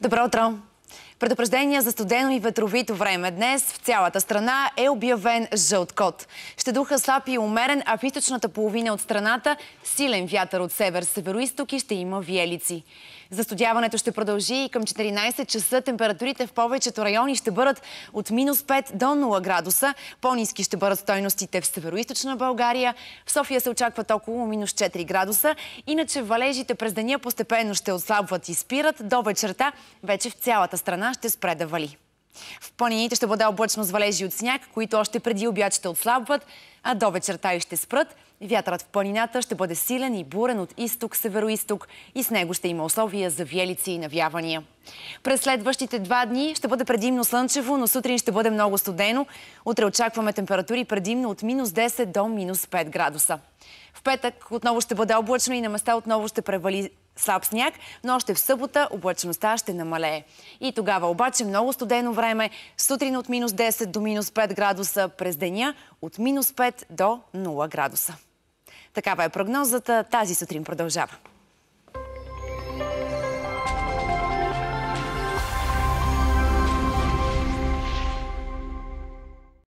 Добро утро! Предупреждение за студено и ветровито време. Днес в цялата страна е обявен жълт код. Ще духа слаб и умерен, а в източната половина от страната силен вятър от север исток и ще има виелици. Застудяването ще продължи и към 14 часа температурите в повечето райони ще бъдат от минус 5 до 0 градуса. По-низки ще бъдат стойностите в Североизточна България. В София се очакват около минус 4 градуса. Иначе валежите през деня постепенно ще отслабват и спират. До вечерта вече в цялата страна ще спре да вали. В планините ще бъде облъчно с валежи от сняг, които още преди обяд ще отслабват, а до вечерта и ще спрат. Вятърът в планината ще бъде силен и бурен от изток, северо-исток и с него ще има условия за виелици и навявания. През следващите два дни ще бъде предимно слънчево, но сутрин ще бъде много студено. Утре очакваме температури предимно от минус 10 до минус 5 градуса. В петък отново ще бъде облъчно и на места отново ще превали слаб сняг, но още в събота облачността ще намалее. И тогава обаче много студено време, сутрин от минус 10 до минус 5 градуса, през деня от минус 5 до 0 градуса. Такава е прогнозата. Тази сутрин продължава.